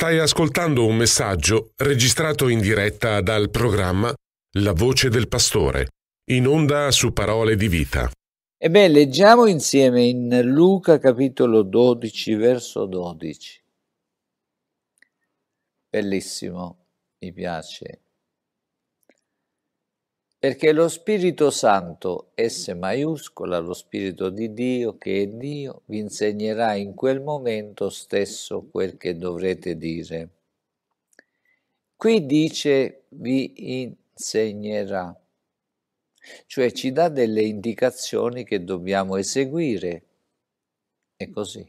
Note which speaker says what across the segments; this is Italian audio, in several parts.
Speaker 1: Stai ascoltando un messaggio registrato in diretta dal programma La voce del pastore, in onda su parole di vita. Ebbene, leggiamo insieme in Luca capitolo 12, verso 12. Bellissimo, mi piace. Perché lo Spirito Santo, S maiuscola, lo Spirito di Dio che è Dio, vi insegnerà in quel momento stesso quel che dovrete dire. Qui dice vi insegnerà, cioè ci dà delle indicazioni che dobbiamo eseguire. È così.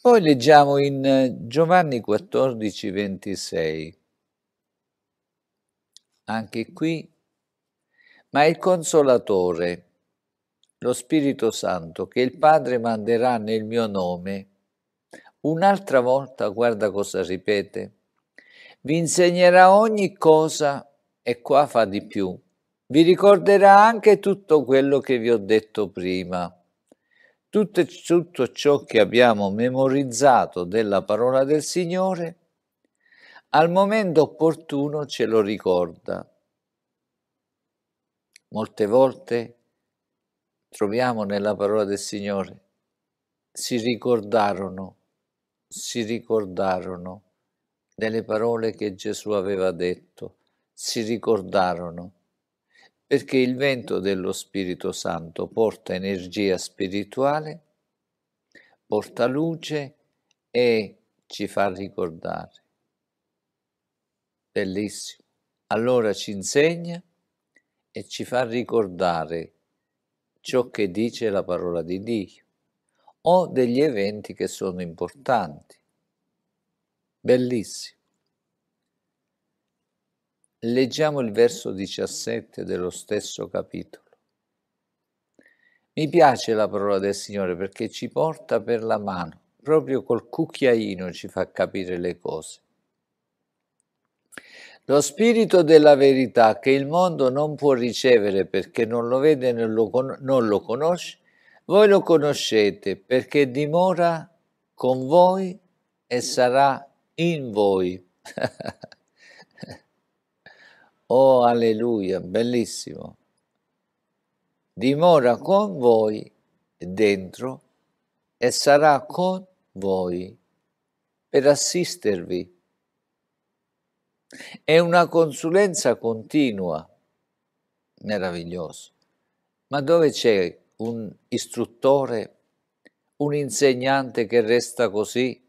Speaker 1: Poi leggiamo in Giovanni 14, 26 anche qui, ma il Consolatore, lo Spirito Santo, che il Padre manderà nel mio nome, un'altra volta, guarda cosa ripete, vi insegnerà ogni cosa e qua fa di più, vi ricorderà anche tutto quello che vi ho detto prima. Tutto, tutto ciò che abbiamo memorizzato della parola del Signore al momento opportuno ce lo ricorda. Molte volte troviamo nella parola del Signore, si ricordarono, si ricordarono delle parole che Gesù aveva detto, si ricordarono, perché il vento dello Spirito Santo porta energia spirituale, porta luce e ci fa ricordare. Bellissimo. Allora ci insegna e ci fa ricordare ciò che dice la parola di Dio o degli eventi che sono importanti. Bellissimo. Leggiamo il verso 17 dello stesso capitolo. Mi piace la parola del Signore perché ci porta per la mano, proprio col cucchiaino ci fa capire le cose. Lo spirito della verità che il mondo non può ricevere perché non lo vede e non lo conosce, voi lo conoscete perché dimora con voi e sarà in voi. oh, alleluia, bellissimo. Dimora con voi dentro e sarà con voi per assistervi è una consulenza continua, meravigliosa. Ma dove c'è un istruttore, un insegnante che resta così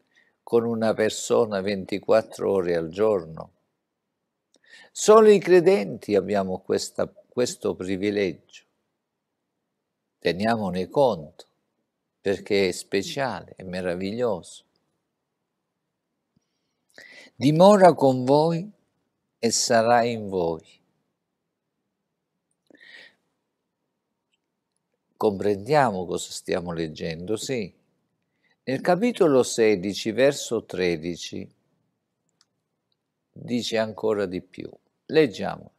Speaker 1: con una persona 24 ore al giorno? Solo i credenti abbiamo questa, questo privilegio. Teniamone conto perché è speciale, è meraviglioso. Dimora con voi e sarà in voi. Comprendiamo cosa stiamo leggendo, sì. Nel capitolo 16, verso 13, dice ancora di più. Leggiamolo.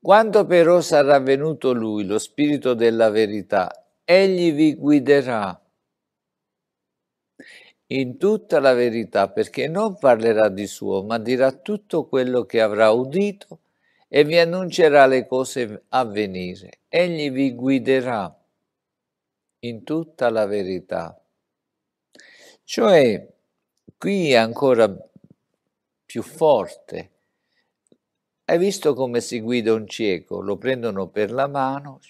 Speaker 1: Quando però sarà venuto lui, lo spirito della verità, egli vi guiderà in tutta la verità, perché non parlerà di suo, ma dirà tutto quello che avrà udito e vi annuncerà le cose a venire. Egli vi guiderà in tutta la verità. Cioè, qui è ancora più forte. Hai visto come si guida un cieco? Lo prendono per la mano,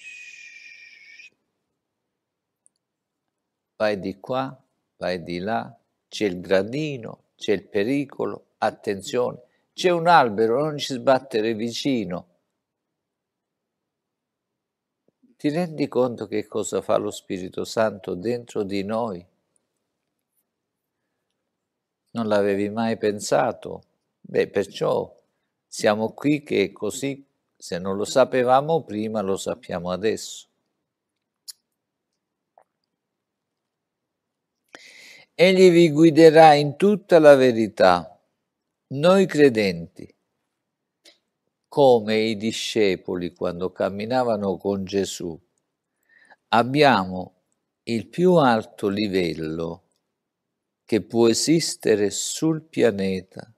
Speaker 1: vai di qua, vai di là, c'è il gradino, c'è il pericolo, attenzione, c'è un albero, non ci sbattere vicino. Ti rendi conto che cosa fa lo Spirito Santo dentro di noi? Non l'avevi mai pensato? Beh, perciò siamo qui che è così, se non lo sapevamo prima, lo sappiamo adesso. Egli vi guiderà in tutta la verità, noi credenti, come i discepoli quando camminavano con Gesù. Abbiamo il più alto livello che può esistere sul pianeta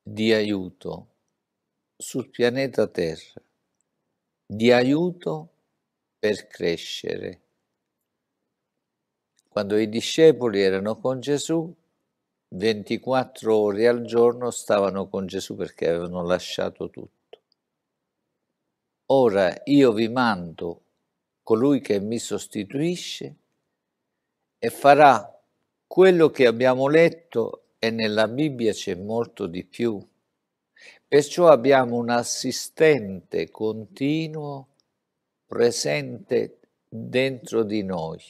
Speaker 1: di aiuto sul pianeta Terra, di aiuto per crescere quando i discepoli erano con Gesù, 24 ore al giorno stavano con Gesù perché avevano lasciato tutto. Ora io vi mando colui che mi sostituisce e farà quello che abbiamo letto e nella Bibbia c'è molto di più. Perciò abbiamo un assistente continuo presente dentro di noi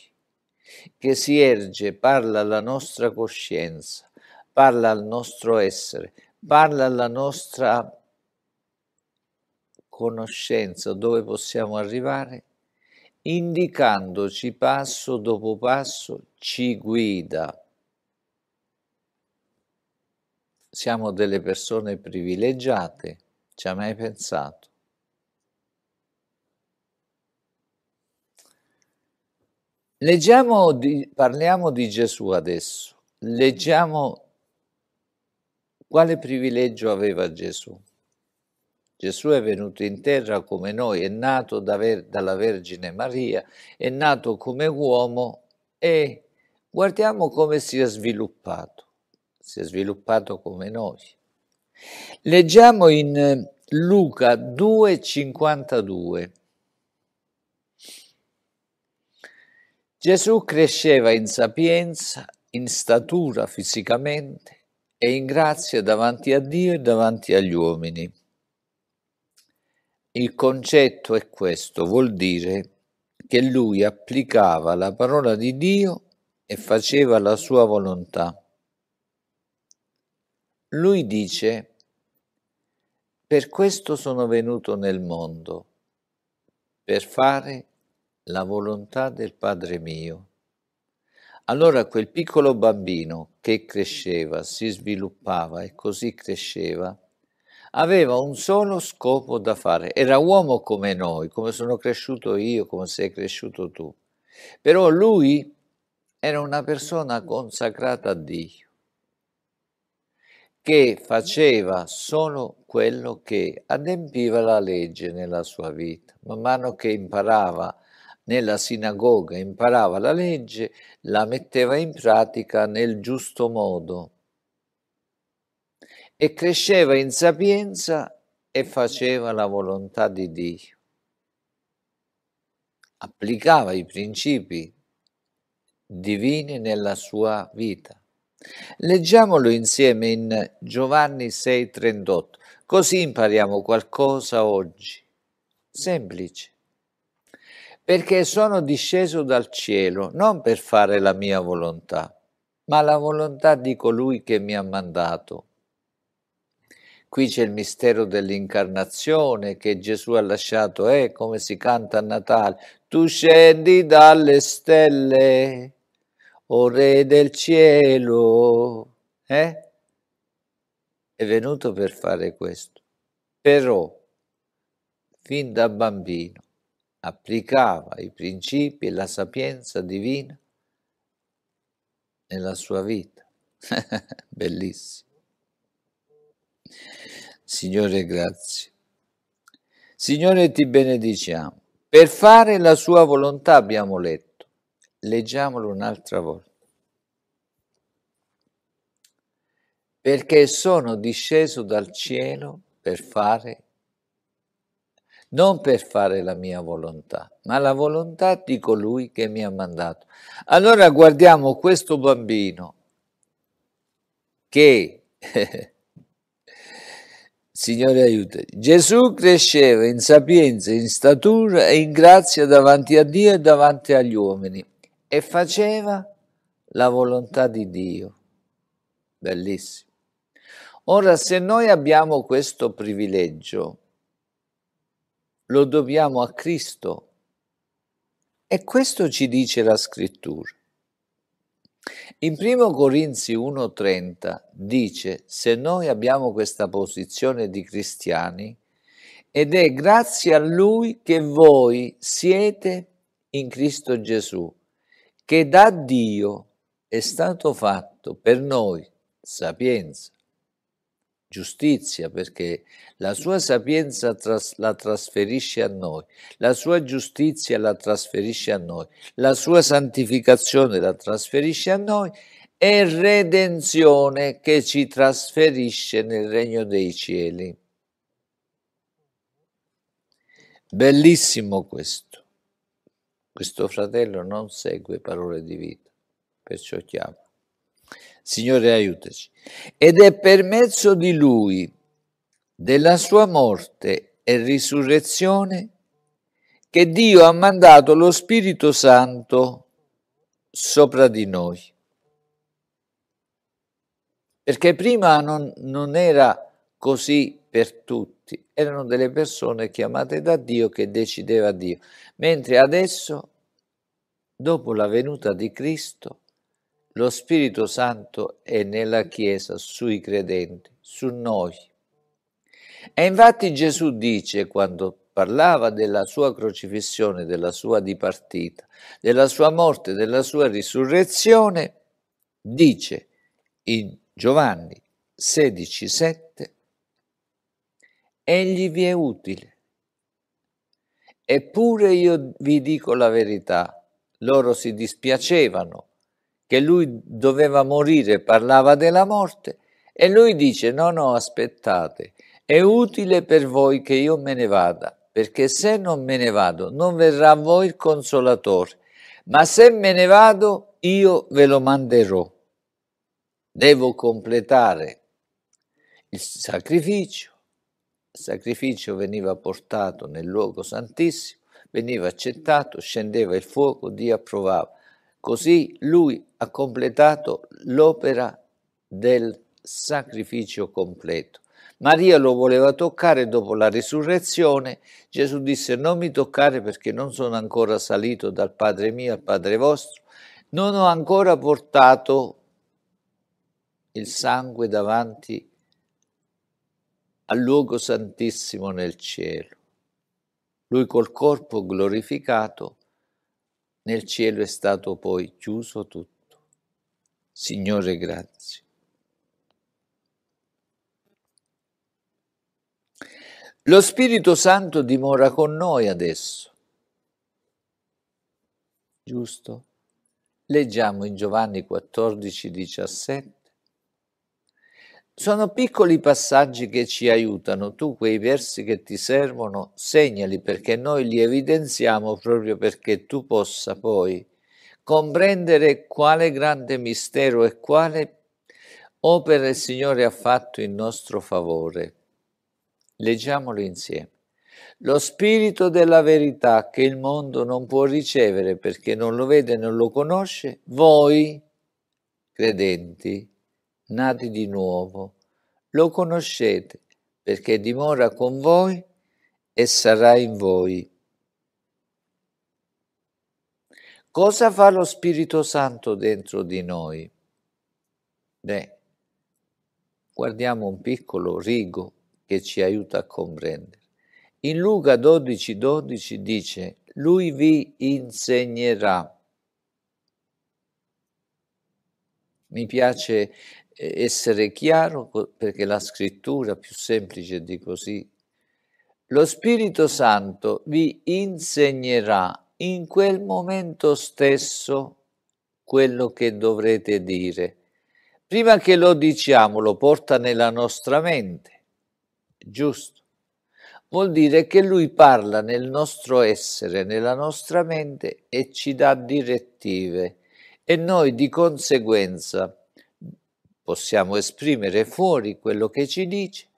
Speaker 1: che si erge, parla alla nostra coscienza, parla al nostro essere, parla alla nostra conoscenza dove possiamo arrivare, indicandoci passo dopo passo, ci guida. Siamo delle persone privilegiate, ci ha mai pensato. Leggiamo, di, parliamo di Gesù adesso, leggiamo quale privilegio aveva Gesù. Gesù è venuto in terra come noi, è nato da ver, dalla Vergine Maria, è nato come uomo e guardiamo come si è sviluppato, si è sviluppato come noi. Leggiamo in Luca 2,52. Gesù cresceva in sapienza, in statura fisicamente e in grazia davanti a Dio e davanti agli uomini. Il concetto è questo, vuol dire che lui applicava la parola di Dio e faceva la sua volontà. Lui dice, per questo sono venuto nel mondo, per fare la volontà del Padre mio. Allora quel piccolo bambino che cresceva, si sviluppava e così cresceva, aveva un solo scopo da fare. Era uomo come noi, come sono cresciuto io, come sei cresciuto tu. Però lui era una persona consacrata a Dio, che faceva solo quello che adempiva la legge nella sua vita. Man mano che imparava nella sinagoga imparava la legge, la metteva in pratica nel giusto modo e cresceva in sapienza e faceva la volontà di Dio. Applicava i principi divini nella sua vita. Leggiamolo insieme in Giovanni 6:38, così impariamo qualcosa oggi. Semplice perché sono disceso dal cielo non per fare la mia volontà, ma la volontà di colui che mi ha mandato. Qui c'è il mistero dell'incarnazione che Gesù ha lasciato, è eh, come si canta a Natale, tu scendi dalle stelle, o oh re del cielo, eh? è venuto per fare questo, però fin da bambino applicava i principi e la sapienza divina nella sua vita. Bellissimo. Signore, grazie. Signore, ti benediciamo. Per fare la sua volontà abbiamo letto. Leggiamolo un'altra volta. Perché sono disceso dal cielo per fare la non per fare la mia volontà, ma la volontà di colui che mi ha mandato. Allora guardiamo questo bambino che, Signore aiuta, Gesù cresceva in sapienza, in statura e in grazia davanti a Dio e davanti agli uomini e faceva la volontà di Dio. Bellissimo. Ora, se noi abbiamo questo privilegio, lo dobbiamo a Cristo. E questo ci dice la scrittura. In 1 Corinzi 1.30 dice, se noi abbiamo questa posizione di cristiani, ed è grazie a Lui che voi siete in Cristo Gesù, che da Dio è stato fatto per noi sapienza, giustizia perché la sua sapienza tras- la trasferisce a noi, la sua giustizia la trasferisce a noi, la sua santificazione la trasferisce a noi e redenzione che ci trasferisce nel regno dei cieli. Bellissimo questo. Questo fratello non segue parole di vita, perciò chiama. Signore aiutaci. Ed è per mezzo di Lui, della sua morte e risurrezione, che Dio ha mandato lo Spirito Santo sopra di noi. Perché prima non, non era così per tutti, erano delle persone chiamate da Dio che decideva Dio, mentre adesso, dopo la venuta di Cristo, lo Spirito Santo è nella Chiesa, sui credenti, su noi. E infatti Gesù dice, quando parlava della sua crocifissione, della sua dipartita, della sua morte, della sua risurrezione, dice in Giovanni 16,7, egli vi è utile. Eppure io vi dico la verità, loro si dispiacevano che lui doveva morire, parlava della morte, e lui dice no, no, aspettate, è utile per voi che io me ne vada, perché se non me ne vado non verrà a voi il consolatore, ma se me ne vado io ve lo manderò. Devo completare il sacrificio. Il sacrificio veniva portato nel luogo santissimo, veniva accettato, scendeva il fuoco, Dio approvava. Così lui ha completato l'opera del sacrificio completo. Maria lo voleva toccare dopo la risurrezione, Gesù disse non mi toccare perché non sono ancora salito dal Padre mio al Padre vostro, non ho ancora portato il sangue davanti al luogo santissimo nel cielo. Lui col corpo glorificato nel cielo è stato poi chiuso tutto. Signore, grazie. Lo Spirito Santo dimora con noi adesso. Giusto? Leggiamo in Giovanni 14, 17. Sono piccoli passaggi che ci aiutano, tu quei versi che ti servono segnali perché noi li evidenziamo proprio perché tu possa poi comprendere quale grande mistero e quale opera il Signore ha fatto in nostro favore. Leggiamolo insieme. Lo spirito della verità che il mondo non può ricevere perché non lo vede e non lo conosce, voi, credenti, nati di nuovo. Lo conoscete perché dimora con voi e sarà in voi. Cosa fa lo Spirito Santo dentro di noi? Beh, guardiamo un piccolo rigo che ci aiuta a comprendere. In Luca 12,12 12 dice, Lui vi insegnerà. Mi piace essere chiaro perché la scrittura più semplice di così. Lo Spirito Santo vi insegnerà in quel momento stesso quello che dovrete dire. Prima che lo diciamo lo porta nella nostra mente, giusto? Vuol dire che lui parla nel nostro essere, nella nostra mente e ci dà direttive e noi di conseguenza possiamo esprimere fuori quello che ci dice,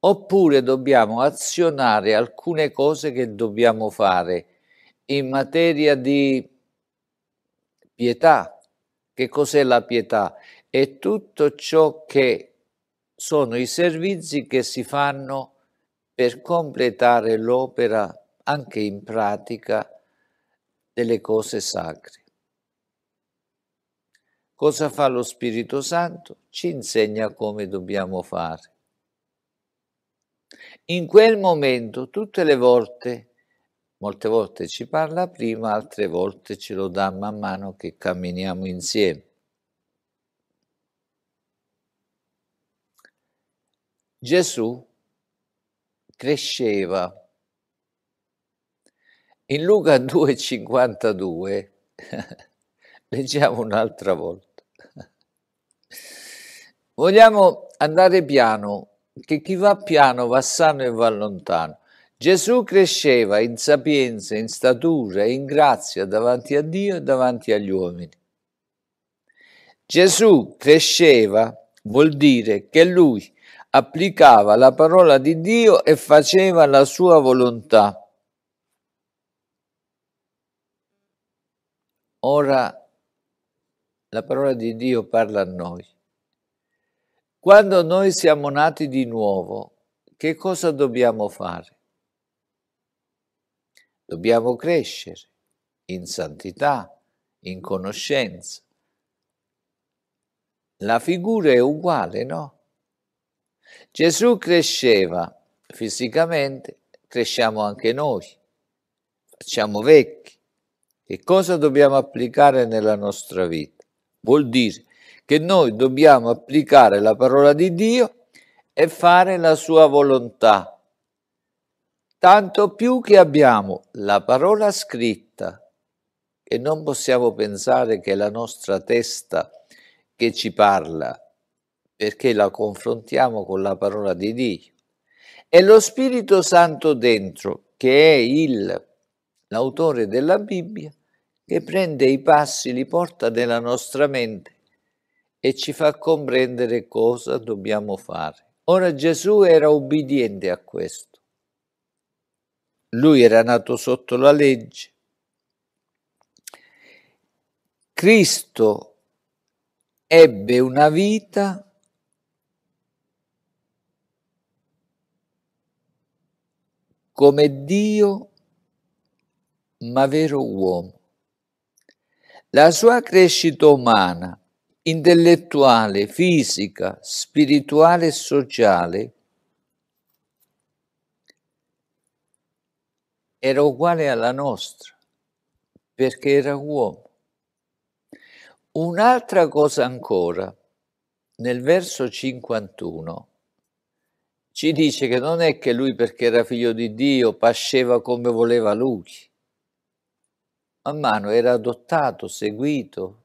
Speaker 1: oppure dobbiamo azionare alcune cose che dobbiamo fare in materia di pietà. Che cos'è la pietà? È tutto ciò che sono i servizi che si fanno per completare l'opera anche in pratica delle cose sacre. Cosa fa lo Spirito Santo? Ci insegna come dobbiamo fare. In quel momento, tutte le volte, molte volte ci parla prima, altre volte ce lo dà man mano che camminiamo insieme. Gesù cresceva. In Luca 2,52 leggiamo un'altra volta. Vogliamo andare piano, che chi va piano va sano e va lontano. Gesù cresceva in sapienza, in statura e in grazia davanti a Dio e davanti agli uomini. Gesù cresceva vuol dire che lui applicava la parola di Dio e faceva la sua volontà. Ora la parola di Dio parla a noi. Quando noi siamo nati di nuovo, che cosa dobbiamo fare? Dobbiamo crescere in santità, in conoscenza. La figura è uguale, no? Gesù cresceva fisicamente, cresciamo anche noi, facciamo vecchi. Che cosa dobbiamo applicare nella nostra vita? Vuol dire che noi dobbiamo applicare la parola di Dio e fare la sua volontà. Tanto più che abbiamo la parola scritta e non possiamo pensare che è la nostra testa che ci parla, perché la confrontiamo con la parola di Dio. E lo Spirito Santo dentro, che è il, l'autore della Bibbia, che prende i passi, li porta nella nostra mente e ci fa comprendere cosa dobbiamo fare. Ora Gesù era obbediente a questo. Lui era nato sotto la legge. Cristo ebbe una vita come Dio, ma vero uomo. La sua crescita umana intellettuale, fisica, spirituale e sociale era uguale alla nostra, perché era uomo. Un'altra cosa ancora, nel verso 51, ci dice che non è che lui perché era figlio di Dio pasceva come voleva lui, man mano era adottato, seguito,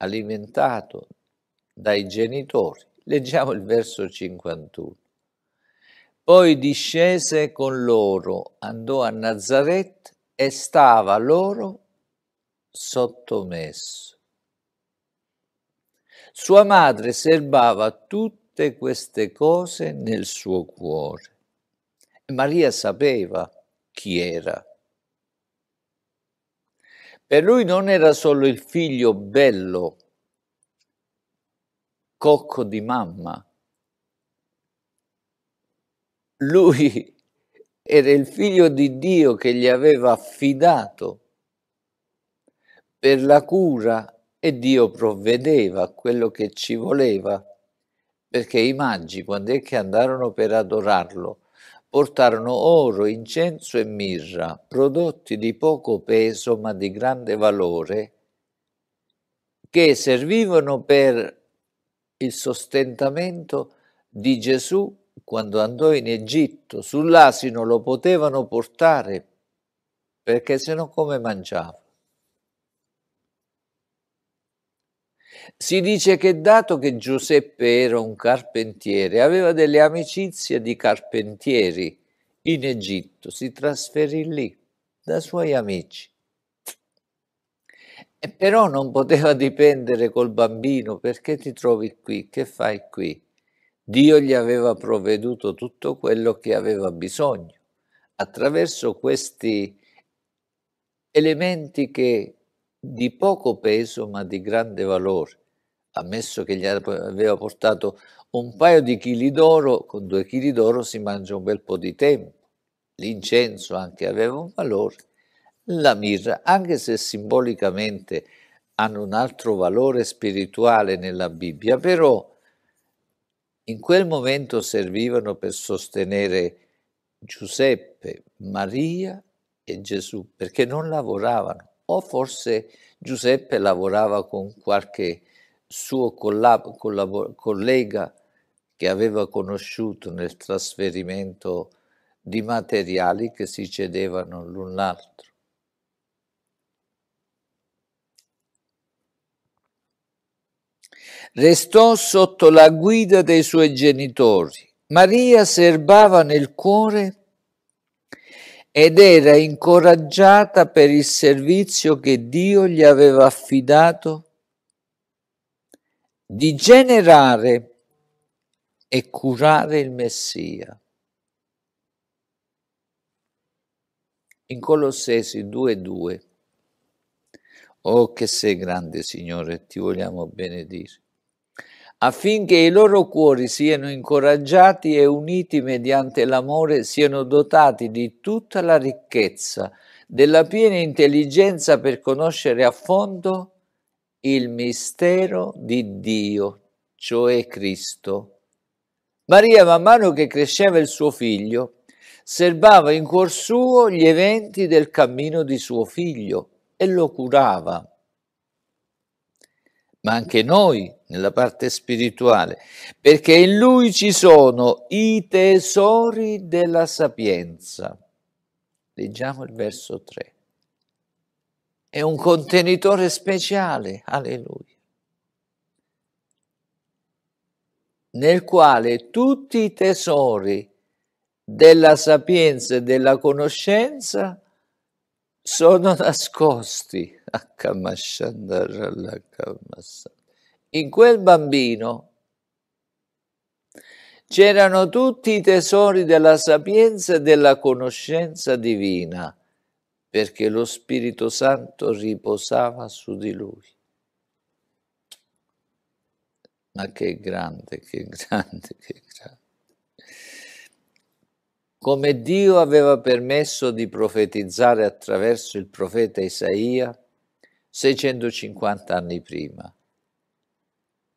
Speaker 1: alimentato dai genitori. Leggiamo il verso 51. Poi discese con loro, andò a Nazareth e stava loro sottomesso. Sua madre serbava tutte queste cose nel suo cuore. Maria sapeva chi era per lui non era solo il figlio bello, cocco di mamma. Lui era il figlio di Dio che gli aveva affidato per la cura e Dio provvedeva a quello che ci voleva, perché i magi, quando è che andarono per adorarlo, portarono oro, incenso e mirra, prodotti di poco peso ma di grande valore, che servivano per il sostentamento di Gesù quando andò in Egitto. Sull'asino lo potevano portare perché se no come mangiava? Si dice che dato che Giuseppe era un carpentiere, aveva delle amicizie di carpentieri in Egitto, si trasferì lì da suoi amici. E però non poteva dipendere col bambino, perché ti trovi qui, che fai qui? Dio gli aveva provveduto tutto quello che aveva bisogno attraverso questi elementi che di poco peso ma di grande valore ammesso che gli aveva portato un paio di chili d'oro, con due chili d'oro si mangia un bel po' di tempo. L'incenso anche aveva un valore, la mirra, anche se simbolicamente hanno un altro valore spirituale nella Bibbia, però in quel momento servivano per sostenere Giuseppe, Maria e Gesù, perché non lavoravano, o forse Giuseppe lavorava con qualche suo collab- collabor- collega che aveva conosciuto nel trasferimento di materiali che si cedevano l'un l'altro. Restò sotto la guida dei suoi genitori. Maria serbava nel cuore ed era incoraggiata per il servizio che Dio gli aveva affidato di generare e curare il Messia. In Colossesi 2.2 Oh che sei grande Signore, ti vogliamo benedire affinché i loro cuori siano incoraggiati e uniti mediante l'amore, siano dotati di tutta la ricchezza, della piena intelligenza per conoscere a fondo il mistero di Dio, cioè Cristo. Maria, man mano che cresceva il suo figlio, serbava in cuor suo gli eventi del cammino di suo figlio e lo curava. Ma anche noi, nella parte spirituale, perché in lui ci sono i tesori della sapienza. Leggiamo il verso 3 è un contenitore speciale, alleluia, nel quale tutti i tesori della sapienza e della conoscenza sono nascosti. In quel bambino c'erano tutti i tesori della sapienza e della conoscenza divina perché lo Spirito Santo riposava su di lui. Ma che grande, che grande, che grande. Come Dio aveva permesso di profetizzare attraverso il profeta Isaia 650 anni prima.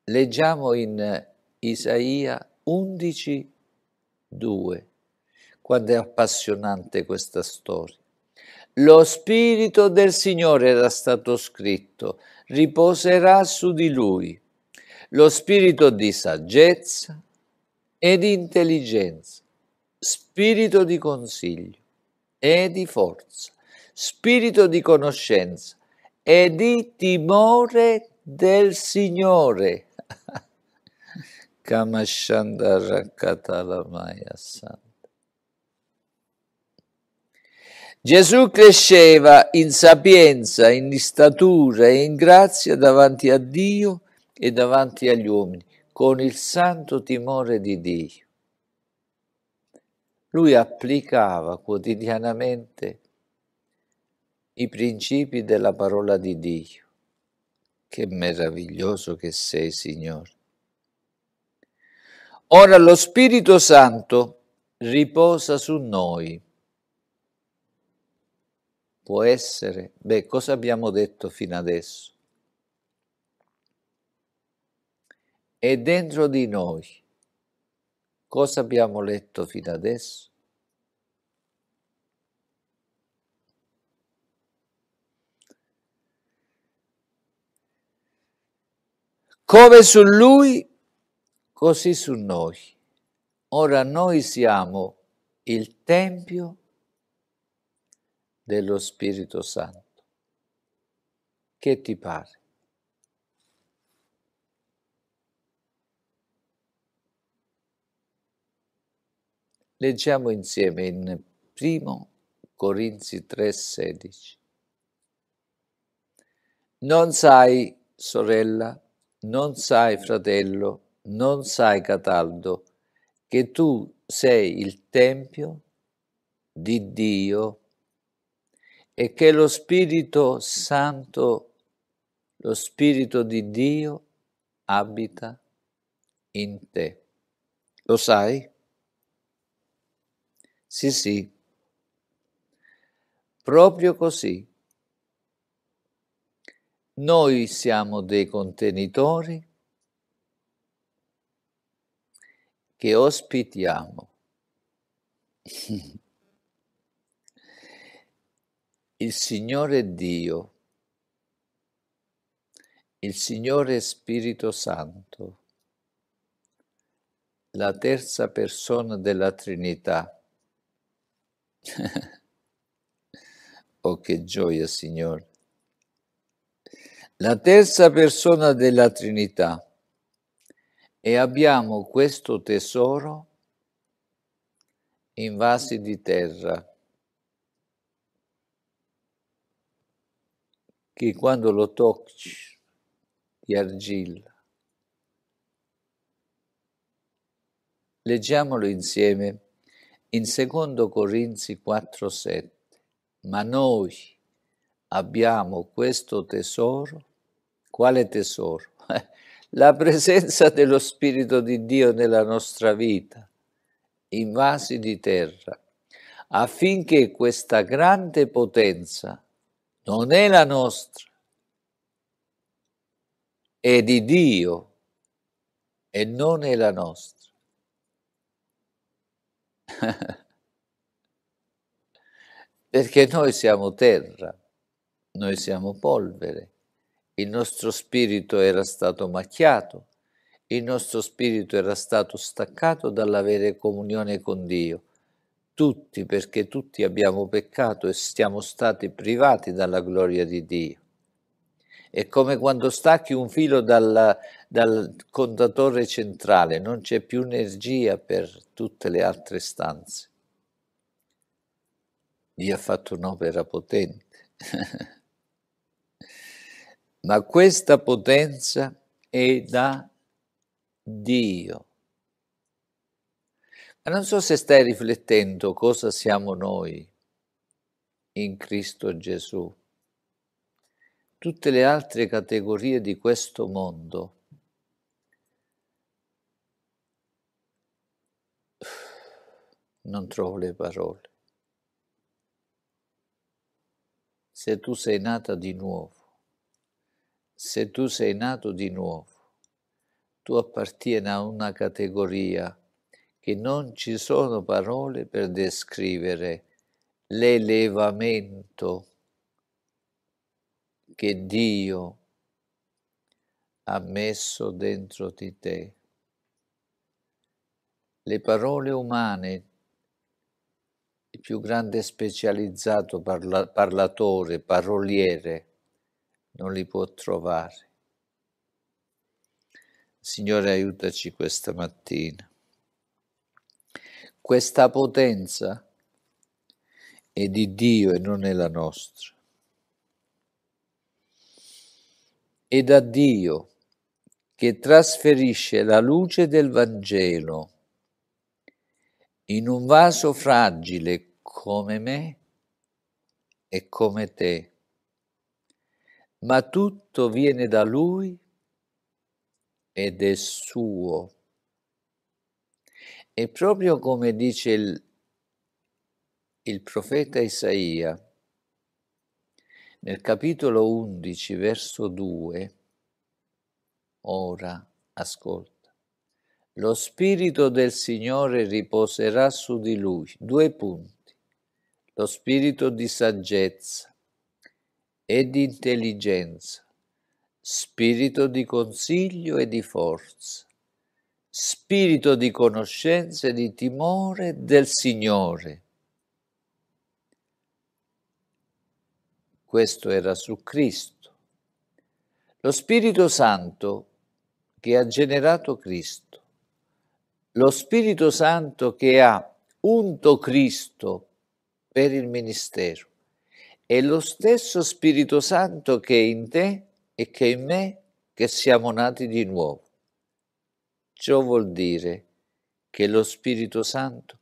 Speaker 1: Leggiamo in Isaia 11, 2, quando è appassionante questa storia. Lo Spirito del Signore era stato scritto, riposerà su di lui, lo Spirito di saggezza e di intelligenza, Spirito di consiglio e di forza, Spirito di conoscenza e di timore del Signore. Kamashandara Katalamaya Gesù cresceva in sapienza, in statura e in grazia davanti a Dio e davanti agli uomini, con il santo timore di Dio. Lui applicava quotidianamente i principi della parola di Dio. Che meraviglioso che sei, Signore. Ora lo Spirito Santo riposa su noi può essere? Beh, cosa abbiamo detto fino adesso? E dentro di noi, cosa abbiamo letto fino adesso? Come su lui, così su noi. Ora noi siamo il Tempio dello Spirito Santo. Che ti pare? Leggiamo insieme in primo Corinzi 3:16. Non sai, sorella, non sai, fratello, non sai, Cataldo, che tu sei il tempio di Dio e che lo Spirito Santo, lo Spirito di Dio, abita in te. Lo sai? Sì, sì, proprio così. Noi siamo dei contenitori che ospitiamo. il Signore Dio, il Signore Spirito Santo, la terza persona della Trinità. oh, che gioia, Signore! La terza persona della Trinità. E abbiamo questo tesoro in vasi di terra che quando lo tocci di argilla. Leggiamolo insieme in 2 Corinzi 4:7. Ma noi abbiamo questo tesoro. Quale tesoro? La presenza dello Spirito di Dio nella nostra vita, in vasi di terra, affinché questa grande potenza non è la nostra, è di Dio e non è la nostra. Perché noi siamo terra, noi siamo polvere, il nostro spirito era stato macchiato, il nostro spirito era stato staccato dall'avere comunione con Dio tutti perché tutti abbiamo peccato e siamo stati privati dalla gloria di Dio. È come quando stacchi un filo dal, dal contatore centrale, non c'è più energia per tutte le altre stanze. Dio ha fatto un'opera potente. Ma questa potenza è da Dio non so se stai riflettendo cosa siamo noi in Cristo Gesù. Tutte le altre categorie di questo mondo non trovo le parole. Se tu sei nata di nuovo, se tu sei nato di nuovo, tu appartieni a una categoria che non ci sono parole per descrivere l'elevamento che Dio ha messo dentro di te. Le parole umane, il più grande specializzato parla- parlatore, paroliere, non li può trovare. Signore, aiutaci questa mattina questa potenza è di Dio e non è la nostra. È da Dio che trasferisce la luce del Vangelo in un vaso fragile come me e come te, ma tutto viene da Lui ed è suo. E proprio come dice il, il profeta Isaia, nel capitolo 11, verso 2, ora ascolta, lo spirito del Signore riposerà su di lui, due punti, lo spirito di saggezza e di intelligenza, spirito di consiglio e di forza, spirito di conoscenza e di timore del Signore. Questo era su Cristo. Lo Spirito Santo che ha generato Cristo, lo Spirito Santo che ha unto Cristo per il ministero, è lo stesso Spirito Santo che è in te e che è in me che siamo nati di nuovo. Ciò vuol dire che lo Spirito Santo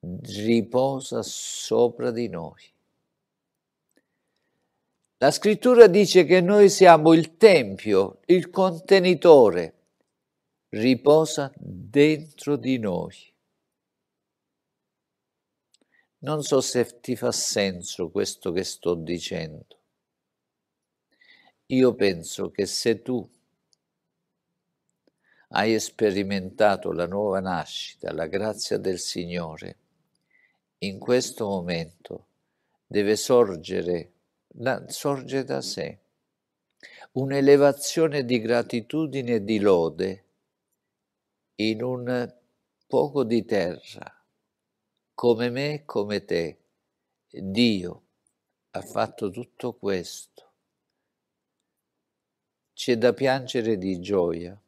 Speaker 1: riposa sopra di noi. La scrittura dice che noi siamo il tempio, il contenitore, riposa dentro di noi. Non so se ti fa senso questo che sto dicendo. Io penso che se tu hai sperimentato la nuova nascita, la grazia del Signore, in questo momento deve sorgere, sorge da sé, un'elevazione di gratitudine e di lode in un poco di terra, come me, e come te. Dio ha fatto tutto questo. C'è da piangere di gioia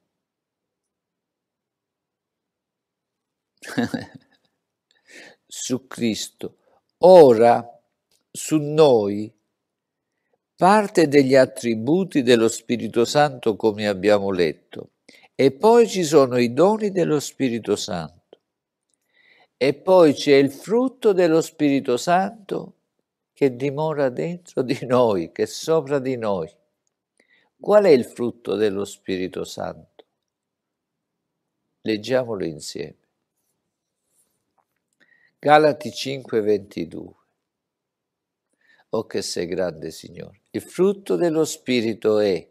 Speaker 1: su Cristo, ora su noi, parte degli attributi dello Spirito Santo come abbiamo letto, e poi ci sono i doni dello Spirito Santo, e poi c'è il frutto dello Spirito Santo che dimora dentro di noi, che è sopra di noi. Qual è il frutto dello Spirito Santo? Leggiamolo insieme. Galati 5:22. Oh che sei grande Signore. Il frutto dello Spirito è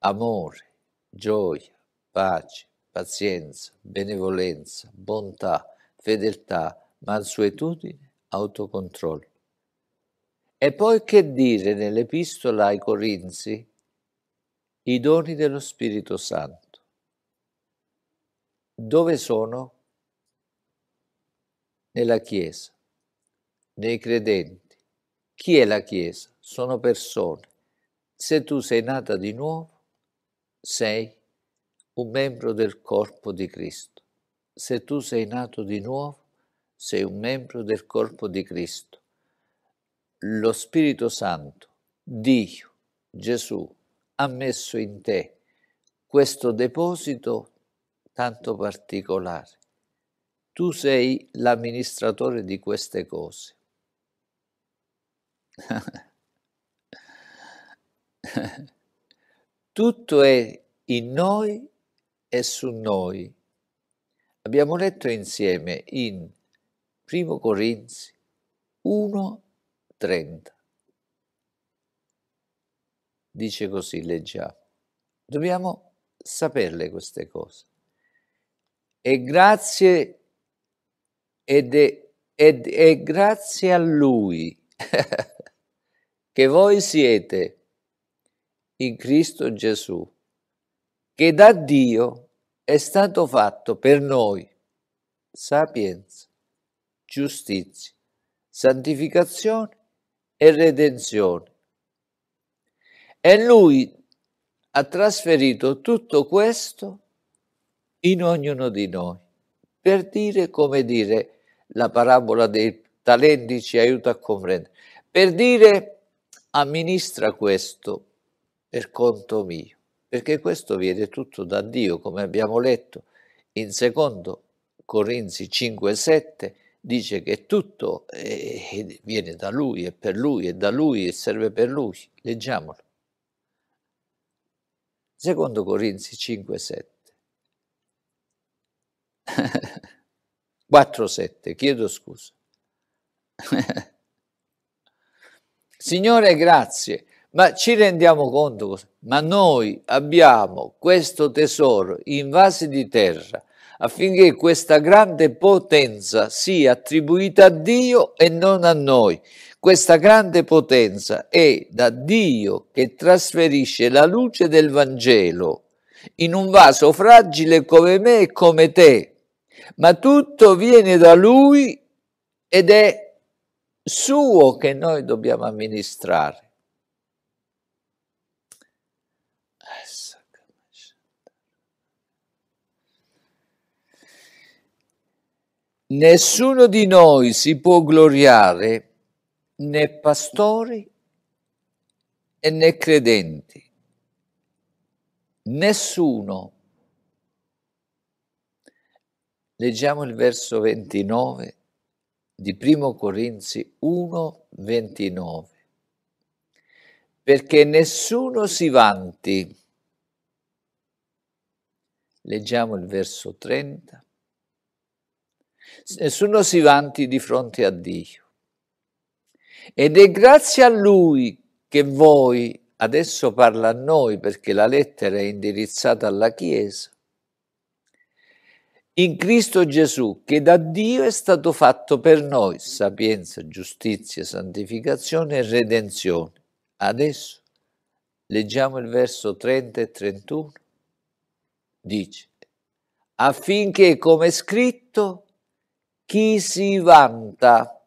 Speaker 1: amore, gioia, pace, pazienza, benevolenza, bontà, fedeltà, mansuetudine, autocontrollo. E poi che dire nell'epistola ai Corinzi? I doni dello Spirito Santo. Dove sono? nella Chiesa, nei credenti. Chi è la Chiesa? Sono persone. Se tu sei nata di nuovo, sei un membro del corpo di Cristo. Se tu sei nato di nuovo, sei un membro del corpo di Cristo. Lo Spirito Santo, Dio, Gesù, ha messo in te questo deposito tanto particolare tu sei l'amministratore di queste cose. Tutto è in noi e su noi. Abbiamo letto insieme in 1 Corinzi 1.30. Dice così, leggiamo. Dobbiamo saperle queste cose. E grazie ed è, ed è grazie a Lui che voi siete in Cristo Gesù, che da Dio è stato fatto per noi sapienza, giustizia, santificazione e redenzione. E Lui ha trasferito tutto questo in ognuno di noi, per dire come dire, la parabola dei talenti ci aiuta a comprendere. Per dire amministra questo per conto mio, perché questo viene tutto da Dio, come abbiamo letto in secondo Corinzi 5:7 dice che tutto eh, viene da lui, e per lui, è da lui e serve per lui. Leggiamolo. Secondo Corinzi 5:7. 4.7, chiedo scusa. Signore, grazie, ma ci rendiamo conto, ma noi abbiamo questo tesoro in vasi di terra affinché questa grande potenza sia attribuita a Dio e non a noi. Questa grande potenza è da Dio che trasferisce la luce del Vangelo in un vaso fragile come me e come te, ma tutto viene da Lui ed è suo che noi dobbiamo amministrare. Nessuno di noi si può gloriare né pastori né credenti. Nessuno Leggiamo il verso 29 di 1 Corinzi 1, 29. Perché nessuno si vanti. Leggiamo il verso 30. Nessuno si vanti di fronte a Dio. Ed è grazie a Lui che voi, adesso parla a noi perché la lettera è indirizzata alla Chiesa, in Cristo Gesù, che da Dio è stato fatto per noi sapienza, giustizia, santificazione e redenzione. Adesso leggiamo il verso 30 e 31. Dice, affinché come è scritto, chi si vanta,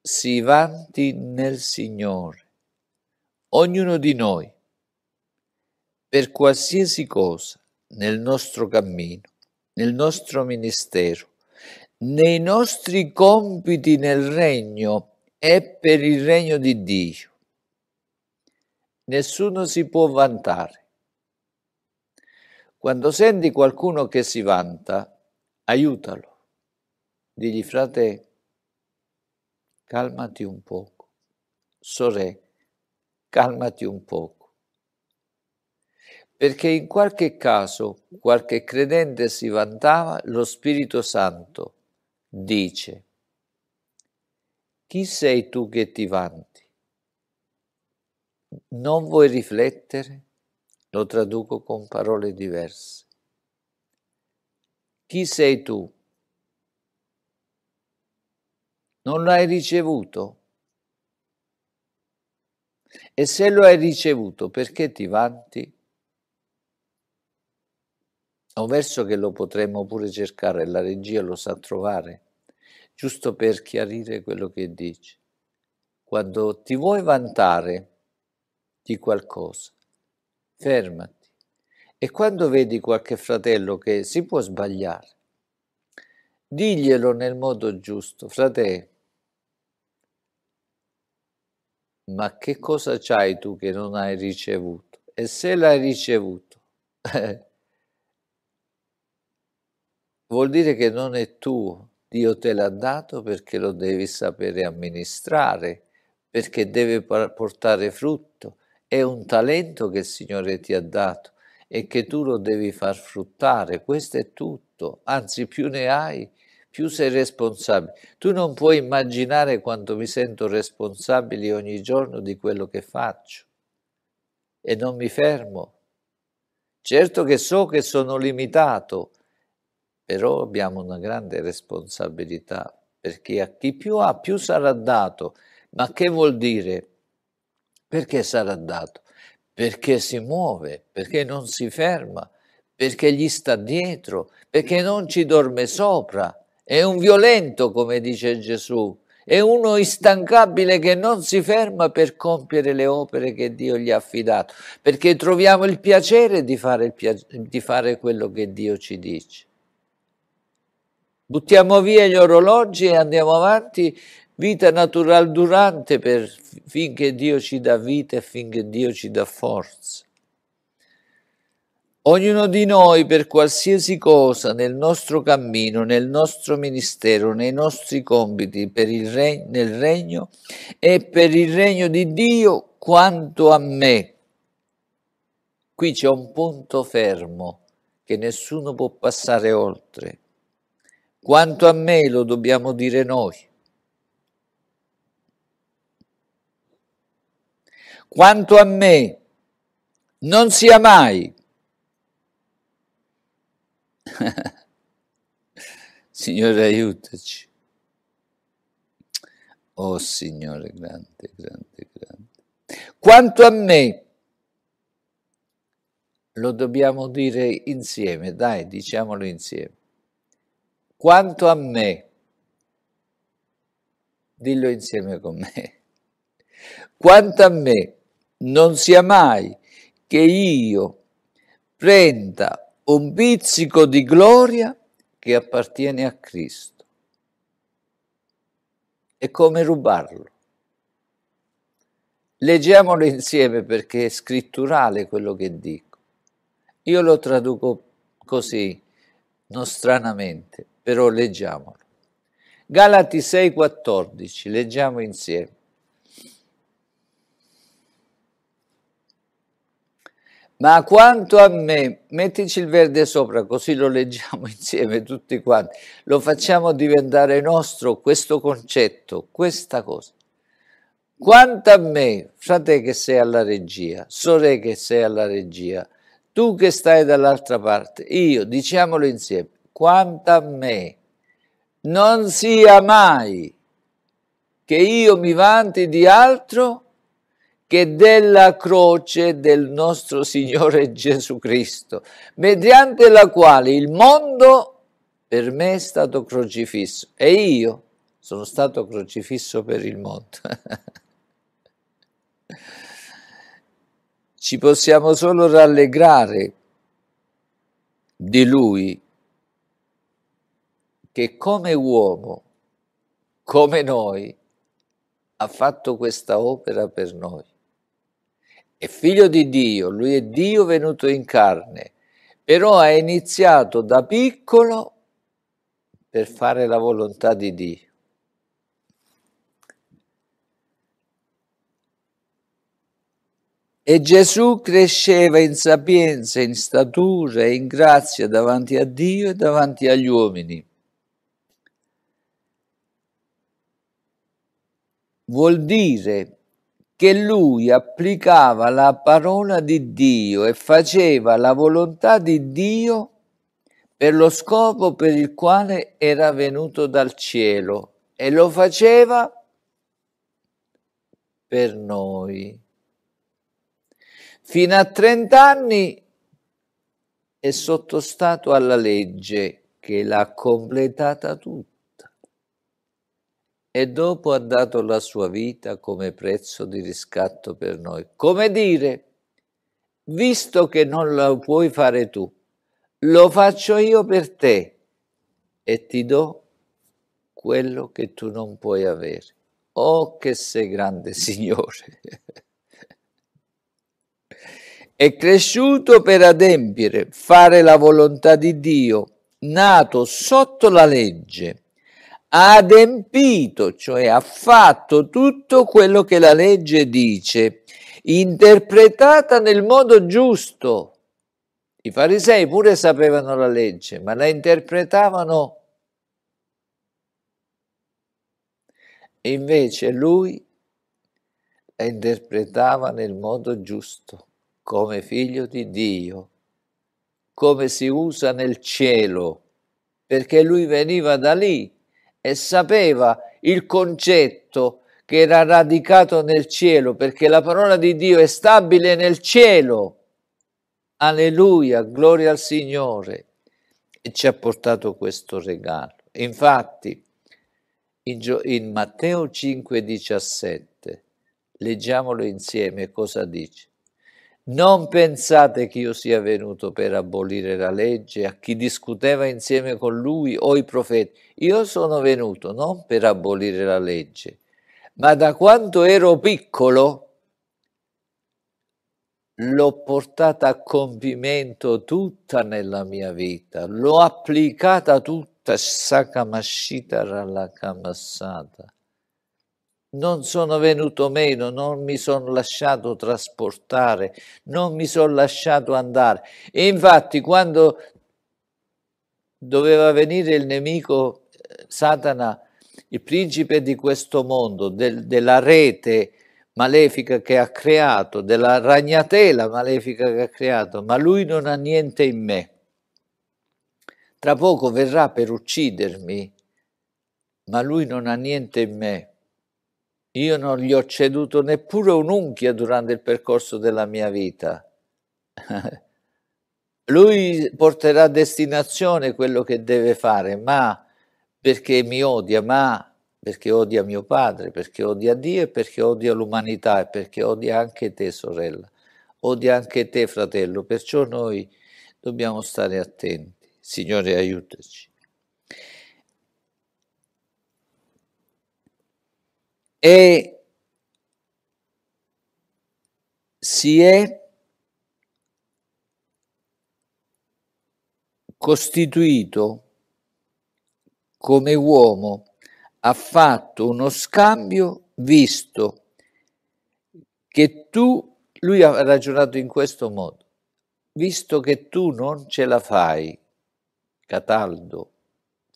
Speaker 1: si vanti nel Signore, ognuno di noi, per qualsiasi cosa nel nostro cammino nel nostro ministero, nei nostri compiti nel regno e per il regno di Dio. Nessuno si può vantare. Quando senti qualcuno che si vanta, aiutalo. Digli, frate, calmati un poco. Sore, calmati un poco perché in qualche caso qualche credente si vantava, lo Spirito Santo dice, chi sei tu che ti vanti? Non vuoi riflettere? Lo traduco con parole diverse. Chi sei tu? Non l'hai ricevuto? E se lo hai ricevuto, perché ti vanti? È un verso che lo potremmo pure cercare, la regia lo sa trovare, giusto per chiarire quello che dice. Quando ti vuoi vantare di qualcosa, fermati. E quando vedi qualche fratello che si può sbagliare, diglielo nel modo giusto, fratello. ma che cosa c'hai tu che non hai ricevuto? E se l'hai ricevuto, eh, vuol dire che non è tu, Dio te l'ha dato perché lo devi sapere amministrare, perché deve portare frutto, è un talento che il Signore ti ha dato e che tu lo devi far fruttare, questo è tutto, anzi più ne hai, più sei responsabile. Tu non puoi immaginare quanto mi sento responsabile ogni giorno di quello che faccio e non mi fermo. Certo che so che sono limitato, però abbiamo una grande responsabilità perché a chi più ha più sarà dato. Ma che vuol dire? Perché sarà dato? Perché si muove, perché non si ferma, perché gli sta dietro, perché non ci dorme sopra. È un violento, come dice Gesù, è uno instancabile che non si ferma per compiere le opere che Dio gli ha affidato, perché troviamo il piacere di fare, il pia- di fare quello che Dio ci dice. Buttiamo via gli orologi e andiamo avanti, vita natural durante per, finché Dio ci dà vita e finché Dio ci dà forza. Ognuno di noi per qualsiasi cosa nel nostro cammino, nel nostro ministero, nei nostri compiti reg nel regno e per il regno di Dio quanto a me. Qui c'è un punto fermo che nessuno può passare oltre. Quanto a me lo dobbiamo dire noi. Quanto a me non sia mai. Signore, aiutaci. Oh Signore, grande, grande, grande. Quanto a me, lo dobbiamo dire insieme, dai, diciamolo insieme. Quanto a me, dillo insieme con me, quanto a me non sia mai che io prenda un pizzico di gloria che appartiene a Cristo. E come rubarlo. Leggiamolo insieme perché è scritturale quello che dico. Io lo traduco così, non stranamente però leggiamolo. Galati 6,14, leggiamo insieme. Ma quanto a me, mettici il verde sopra, così lo leggiamo insieme tutti quanti, lo facciamo diventare nostro questo concetto, questa cosa. Quanto a me, frate che sei alla regia, sore che sei alla regia, tu che stai dall'altra parte, io, diciamolo insieme, quanto a me, non sia mai che io mi vanti di altro che della croce del nostro Signore Gesù Cristo, mediante la quale il mondo per me è stato crocifisso e io sono stato crocifisso per il mondo. Ci possiamo solo rallegrare di Lui che come uomo, come noi, ha fatto questa opera per noi. È figlio di Dio, lui è Dio venuto in carne, però ha iniziato da piccolo per fare la volontà di Dio. E Gesù cresceva in sapienza, in statura e in grazia davanti a Dio e davanti agli uomini. vuol dire che lui applicava la parola di Dio e faceva la volontà di Dio per lo scopo per il quale era venuto dal cielo e lo faceva per noi. Fino a 30 anni è sottostato alla legge che l'ha completata tutta e dopo ha dato la sua vita come prezzo di riscatto per noi. Come dire, visto che non lo puoi fare tu, lo faccio io per te e ti do quello che tu non puoi avere. Oh, che sei grande Signore! È cresciuto per adempiere, fare la volontà di Dio, nato sotto la legge ha adempito, cioè ha fatto tutto quello che la legge dice, interpretata nel modo giusto. I farisei pure sapevano la legge, ma la interpretavano. E invece lui la interpretava nel modo giusto, come figlio di Dio, come si usa nel cielo, perché lui veniva da lì, e sapeva il concetto che era radicato nel cielo, perché la parola di Dio è stabile nel cielo. Alleluia, gloria al Signore. E ci ha portato questo regalo. Infatti, in, Gio- in Matteo 5,17, leggiamolo insieme cosa dice. Non pensate che io sia venuto per abolire la legge a chi discuteva insieme con lui o i profeti. Io sono venuto non per abolire la legge, ma da quando ero piccolo l'ho portata a compimento tutta nella mia vita, l'ho applicata tutta, sacamascita sakamascita rallakamassata non sono venuto meno, non mi sono lasciato trasportare, non mi sono lasciato andare. E infatti quando doveva venire il nemico eh, Satana, il principe di questo mondo, del, della rete malefica che ha creato, della ragnatela malefica che ha creato, ma lui non ha niente in me. Tra poco verrà per uccidermi, ma lui non ha niente in me io non gli ho ceduto neppure un'unchia durante il percorso della mia vita. Lui porterà a destinazione quello che deve fare, ma perché mi odia, ma perché odia mio padre, perché odia Dio e perché odia l'umanità e perché odia anche te, sorella, odia anche te, fratello. Perciò noi dobbiamo stare attenti. Signore, aiutaci. e si è costituito come uomo, ha fatto uno scambio visto che tu, lui ha ragionato in questo modo, visto che tu non ce la fai, Cataldo,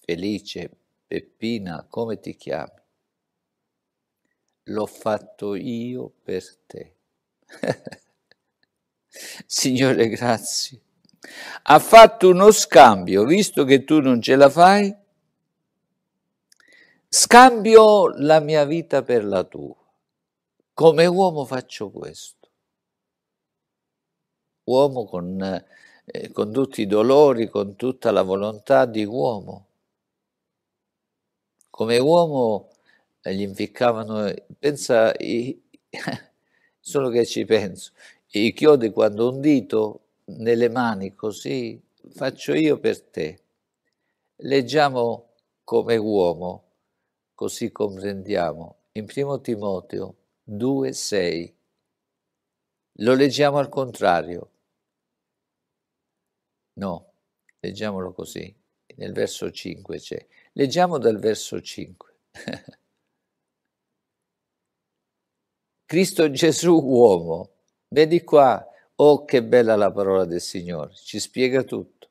Speaker 1: Felice, Peppina, come ti chiami? l'ho fatto io per te. Signore, grazie. Ha fatto uno scambio, visto che tu non ce la fai, scambio la mia vita per la tua. Come uomo faccio questo. Uomo con, eh, con tutti i dolori, con tutta la volontà di uomo. Come uomo gli inficcavano, pensa, i, solo che ci penso, i chiodi quando un dito nelle mani così faccio io per te. Leggiamo come uomo, così comprendiamo, in primo Timoteo 2,6. Lo leggiamo al contrario. No, leggiamolo così, nel verso 5 c'è. Leggiamo dal verso 5. Cristo Gesù uomo. Vedi qua, oh che bella la parola del Signore, ci spiega tutto.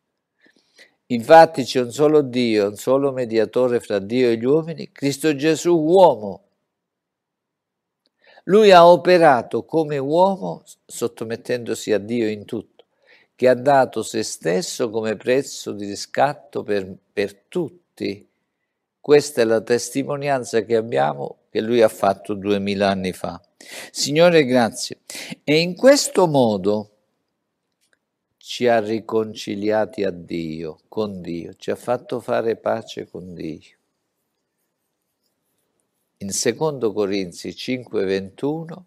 Speaker 1: Infatti c'è un solo Dio, un solo mediatore fra Dio e gli uomini, Cristo Gesù uomo. Lui ha operato come uomo sottomettendosi a Dio in tutto, che ha dato se stesso come prezzo di riscatto per, per tutti. Questa è la testimonianza che abbiamo che lui ha fatto duemila anni fa. Signore, grazie. E in questo modo ci ha riconciliati a Dio, con Dio, ci ha fatto fare pace con Dio. In 2 Corinzi 5:21,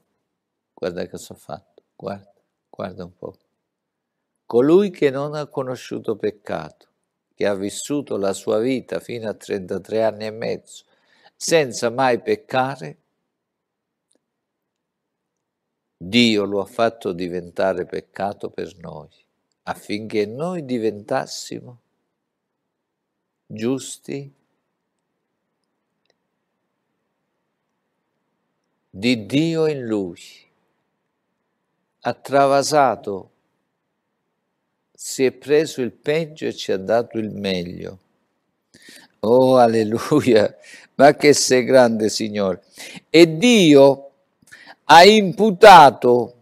Speaker 1: guarda cosa ha fatto, guarda, guarda un po'. Colui che non ha conosciuto peccato, che ha vissuto la sua vita fino a 33 anni e mezzo senza mai peccare, Dio lo ha fatto diventare peccato per noi, affinché noi diventassimo giusti di Dio in lui. Ha travasato, si è preso il peggio e ci ha dato il meglio Oh, alleluia! Ma che sei grande, Signore! E Dio ha imputato,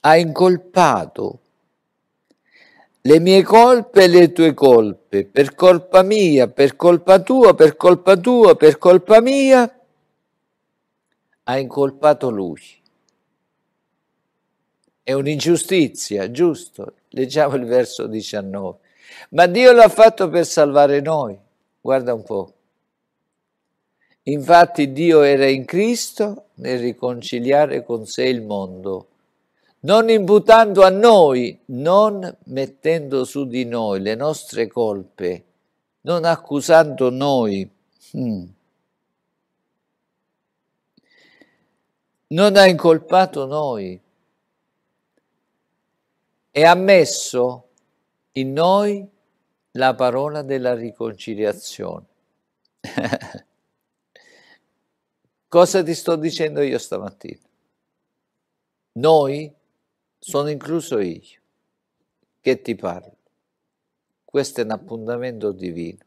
Speaker 1: ha incolpato le mie colpe e le tue colpe, per colpa mia, per colpa tua, per colpa tua, per colpa mia, ha incolpato lui. È un'ingiustizia, giusto? Leggiamo il verso 19 ma Dio l'ha fatto per salvare noi. Guarda un po'. Infatti Dio era in Cristo nel riconciliare con sé il mondo, non imputando a noi, non mettendo su di noi le nostre colpe, non accusando noi. Mm. Non ha incolpato noi e ha messo in noi la parola della riconciliazione. Cosa ti sto dicendo io stamattina? Noi sono incluso io che ti parlo. Questo è un appuntamento divino.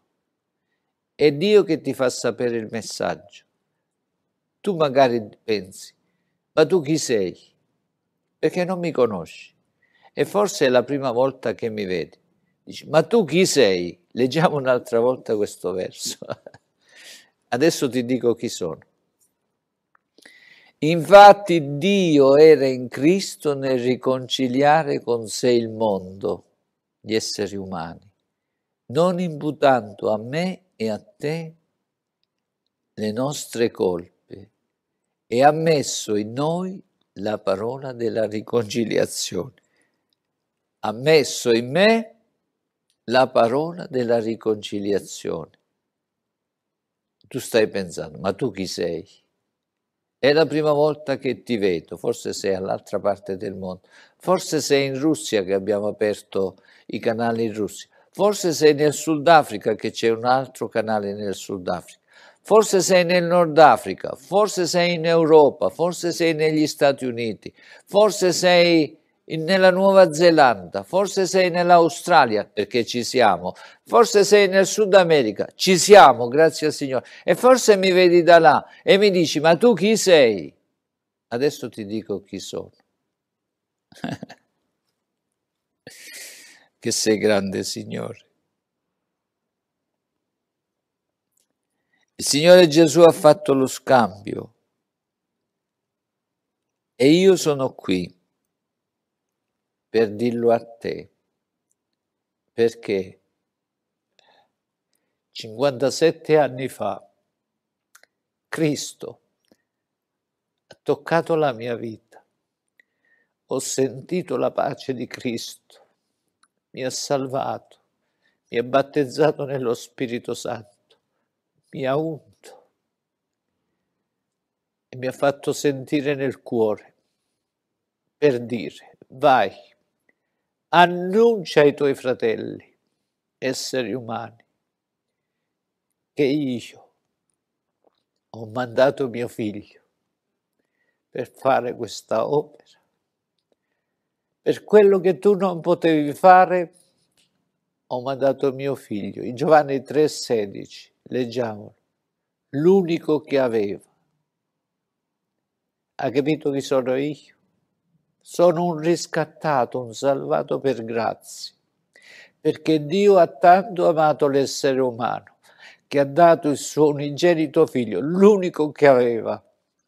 Speaker 1: È Dio che ti fa sapere il messaggio. Tu magari pensi, ma tu chi sei? Perché non mi conosci e forse è la prima volta che mi vedi. Dici, ma tu chi sei? Leggiamo un'altra volta questo verso. Adesso ti dico chi sono. Infatti Dio era in Cristo nel riconciliare con sé il mondo, gli esseri umani, non imputando a me e a te le nostre colpe e ha messo in noi la parola della riconciliazione ha messo in me la parola della riconciliazione. Tu stai pensando, ma tu chi sei? È la prima volta che ti vedo, forse sei all'altra parte del mondo, forse sei in Russia che abbiamo aperto i canali in Russia, forse sei nel Sudafrica che c'è un altro canale nel Sudafrica, forse sei nel Nord Africa, forse sei in Europa, forse sei negli Stati Uniti, forse sei nella Nuova Zelanda, forse sei nell'Australia perché ci siamo, forse sei nel Sud America, ci siamo, grazie al Signore, e forse mi vedi da là e mi dici, ma tu chi sei? Adesso ti dico chi sono. che sei grande Signore. Il Signore Gesù ha fatto lo scambio e io sono qui per dirlo a te, perché 57 anni fa Cristo ha toccato la mia vita, ho sentito la pace di Cristo, mi ha salvato, mi ha battezzato nello Spirito Santo, mi ha unto e mi ha fatto sentire nel cuore per dire vai annuncia ai tuoi fratelli, esseri umani, che io ho mandato mio figlio per fare questa opera, per quello che tu non potevi fare. Ho mandato mio figlio. In Giovanni 3,16 leggiamolo. L'unico che aveva. Ha capito chi sono io? Sono un riscattato, un salvato per grazia, perché Dio ha tanto amato l'essere umano che ha dato il suo unigenito figlio, l'unico che aveva,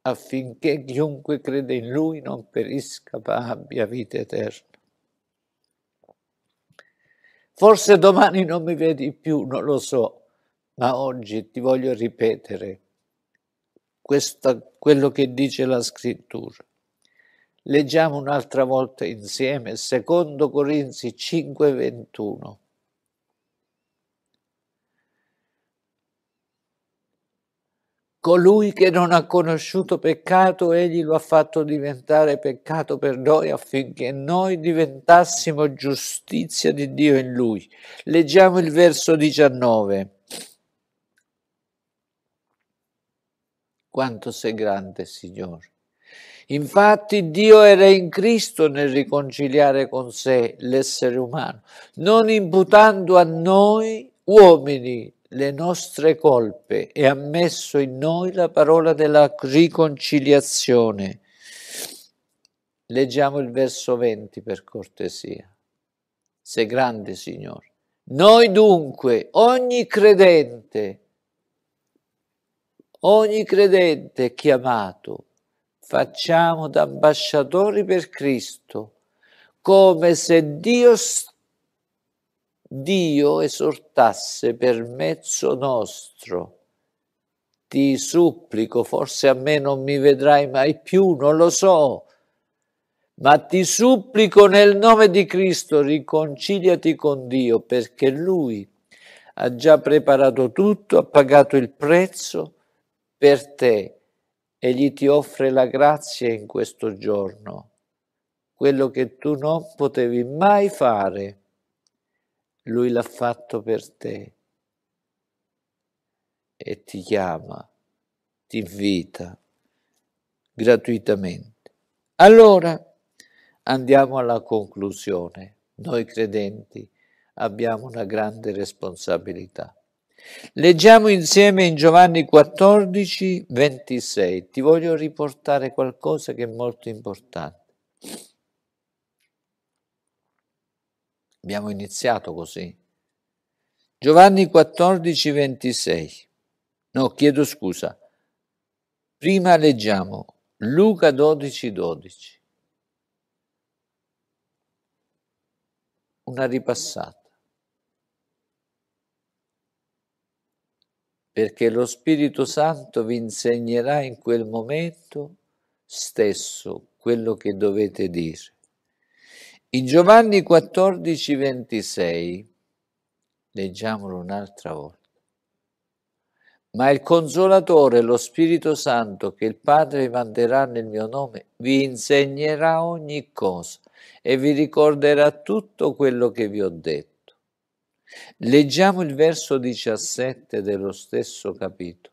Speaker 1: affinché chiunque crede in lui non perisca ma abbia vita eterna. Forse domani non mi vedi più, non lo so, ma oggi ti voglio ripetere questa, quello che dice la scrittura. Leggiamo un'altra volta insieme secondo Corinzi 5:21. Colui che non ha conosciuto peccato, egli lo ha fatto diventare peccato per noi affinché noi diventassimo giustizia di Dio in lui. Leggiamo il verso 19. Quanto sei grande, Signore. Infatti Dio era in Cristo nel riconciliare con sé l'essere umano, non imputando a noi uomini le nostre colpe e ha messo in noi la parola della riconciliazione. Leggiamo il verso 20 per cortesia. Sei grande Signore. Noi dunque, ogni credente, ogni credente chiamato facciamo da ambasciatori per Cristo, come se Dio, Dio esortasse per mezzo nostro. Ti supplico, forse a me non mi vedrai mai più, non lo so, ma ti supplico nel nome di Cristo, riconciliati con Dio, perché Lui ha già preparato tutto, ha pagato il prezzo per te Egli ti offre la grazia in questo giorno, quello che tu non potevi mai fare, lui l'ha fatto per te e ti chiama, ti invita gratuitamente. Allora andiamo alla conclusione. Noi credenti abbiamo una grande responsabilità. Leggiamo insieme in Giovanni 14, 26. Ti voglio riportare qualcosa che è molto importante. Abbiamo iniziato così. Giovanni 14, 26. No, chiedo scusa. Prima leggiamo Luca 12, 12. Una ripassata. perché lo Spirito Santo vi insegnerà in quel momento stesso quello che dovete dire. In Giovanni 14, 26, leggiamolo un'altra volta, ma il Consolatore, lo Spirito Santo, che il Padre manderà nel mio nome, vi insegnerà ogni cosa e vi ricorderà tutto quello che vi ho detto. Leggiamo il verso 17 dello stesso capitolo.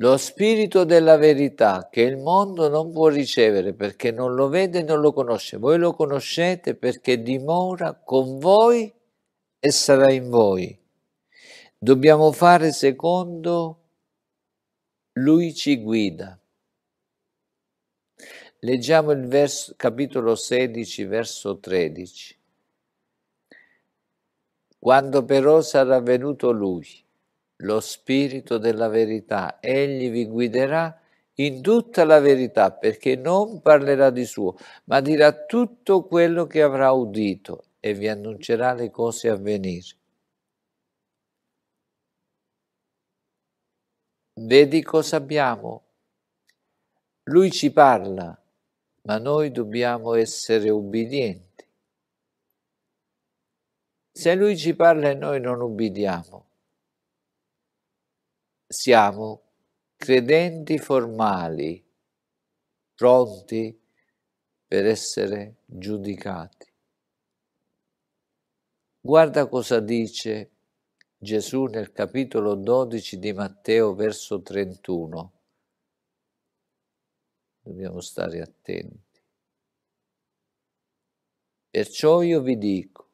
Speaker 1: Lo spirito della verità che il mondo non può ricevere perché non lo vede e non lo conosce. Voi lo conoscete perché dimora con voi e sarà in voi. Dobbiamo fare secondo lui ci guida. Leggiamo il verso, capitolo 16, verso 13. Quando però sarà venuto Lui, lo Spirito della verità, Egli vi guiderà in tutta la verità, perché non parlerà di suo, ma dirà tutto quello che avrà udito e vi annuncerà le cose a venire. Vedi cosa abbiamo? Lui ci parla, ma noi dobbiamo essere ubbidienti. Se lui ci parla e noi non ubbidiamo, siamo credenti formali, pronti per essere giudicati. Guarda cosa dice Gesù nel capitolo 12 di Matteo, verso 31 dobbiamo stare attenti. Perciò io vi dico,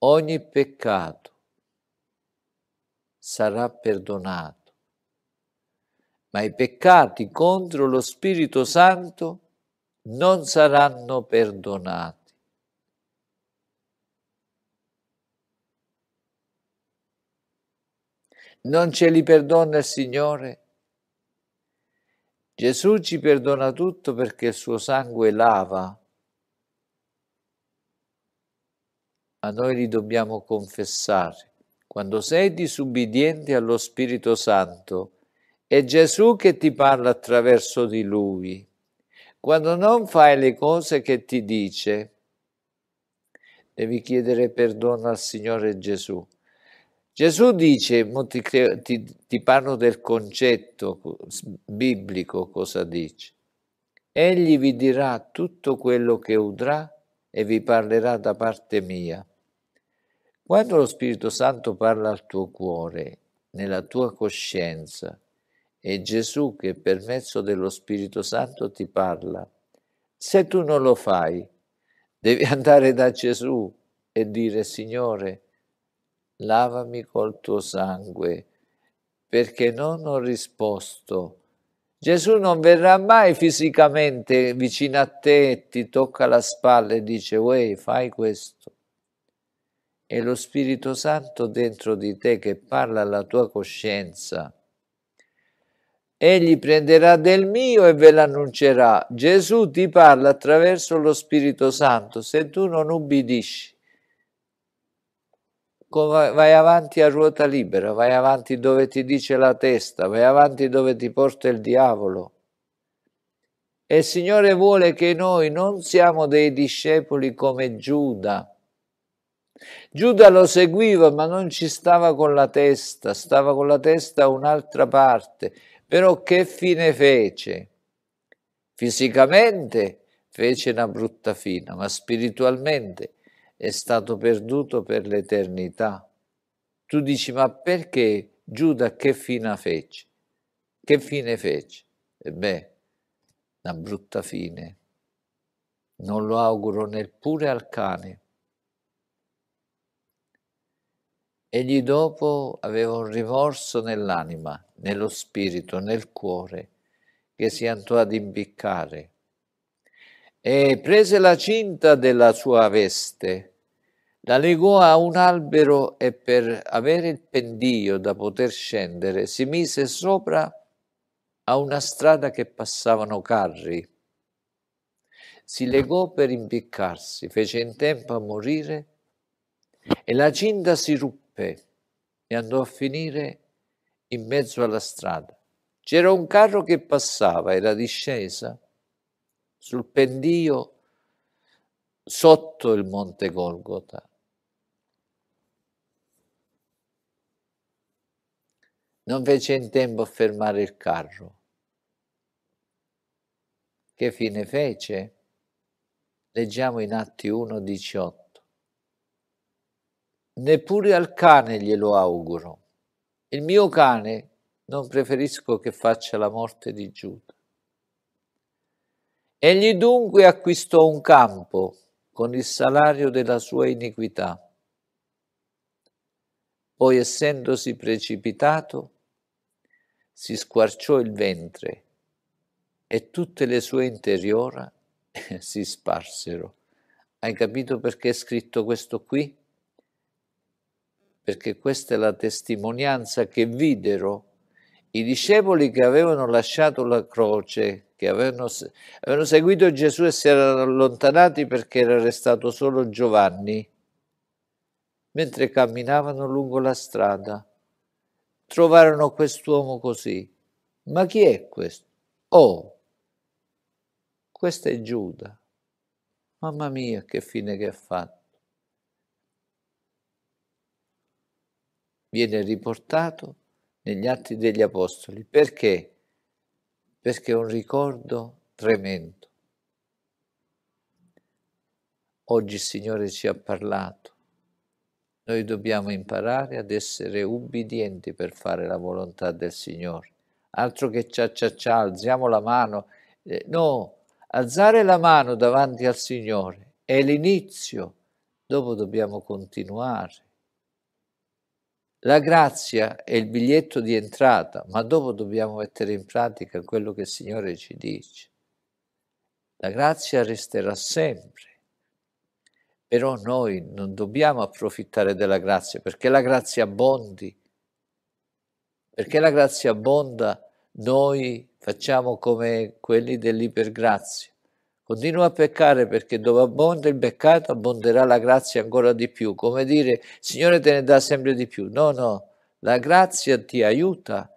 Speaker 1: ogni peccato sarà perdonato, ma i peccati contro lo Spirito Santo non saranno perdonati. Non ce li perdona il Signore Gesù ci perdona tutto perché il suo sangue lava. Ma noi li dobbiamo confessare. Quando sei disubbidiente allo Spirito Santo, è Gesù che ti parla attraverso di lui. Quando non fai le cose che ti dice, devi chiedere perdono al Signore Gesù. Gesù dice, ti, ti, ti parlo del concetto biblico, cosa dice? Egli vi dirà tutto quello che udrà e vi parlerà da parte mia. Quando lo Spirito Santo parla al tuo cuore, nella tua coscienza, e Gesù che per mezzo dello Spirito Santo ti parla. Se tu non lo fai, devi andare da Gesù e dire, Signore, lavami col tuo sangue, perché non ho risposto. Gesù non verrà mai fisicamente vicino a te, ti tocca la spalla e dice, uè, fai questo. È lo Spirito Santo dentro di te che parla alla tua coscienza. Egli prenderà del mio e ve l'annuncerà. Gesù ti parla attraverso lo Spirito Santo se tu non ubbidisci vai avanti a ruota libera, vai avanti dove ti dice la testa, vai avanti dove ti porta il diavolo. E il Signore vuole che noi non siamo dei discepoli come Giuda. Giuda lo seguiva ma non ci stava con la testa, stava con la testa a un'altra parte. Però che fine fece? Fisicamente fece una brutta fine, ma spiritualmente è stato perduto per l'eternità. Tu dici, ma perché Giuda che fine fece? Che fine fece? E beh, una brutta fine. Non lo auguro neppure al cane. Egli dopo aveva un rimorso nell'anima, nello spirito, nel cuore, che si andò ad impiccare e prese la cinta della sua veste, la legò a un albero e per avere il pendio da poter scendere si mise sopra a una strada che passavano carri. Si legò per impiccarsi, fece in tempo a morire e la cinta si ruppe e andò a finire in mezzo alla strada. C'era un carro che passava, era discesa sul pendio sotto il monte Golgota. Non fece in tempo a fermare il carro. Che fine fece? Leggiamo in Atti 1,18. Neppure al cane glielo auguro. Il mio cane non preferisco che faccia la morte di Giuda. Egli dunque acquistò un campo con il salario della sua iniquità. Poi essendosi precipitato, si squarciò il ventre e tutte le sue interiora si sparsero. Hai capito perché è scritto questo qui? Perché questa è la testimonianza che videro i discepoli che avevano lasciato la croce che avevano, avevano seguito Gesù e si erano allontanati perché era restato solo Giovanni, mentre camminavano lungo la strada, trovarono quest'uomo così. Ma chi è questo? Oh, questo è Giuda. Mamma mia, che fine che ha fatto. Viene riportato negli Atti degli Apostoli. Perché? perché è un ricordo tremendo. Oggi il Signore ci ha parlato. Noi dobbiamo imparare ad essere ubbidienti per fare la volontà del Signore. Altro che cia cia cia, alziamo la mano. Eh, no, alzare la mano davanti al Signore è l'inizio, dopo dobbiamo continuare. La grazia è il biglietto di entrata, ma dopo dobbiamo mettere in pratica quello che il Signore ci dice. La grazia resterà sempre, però noi non dobbiamo approfittare della grazia perché la grazia abbondi, perché la grazia abbonda, noi facciamo come quelli dell'ipergrazia, Continua a peccare perché dove abbonda il peccato abbonderà la grazia ancora di più. Come dire, il Signore te ne dà sempre di più. No, no, la grazia ti aiuta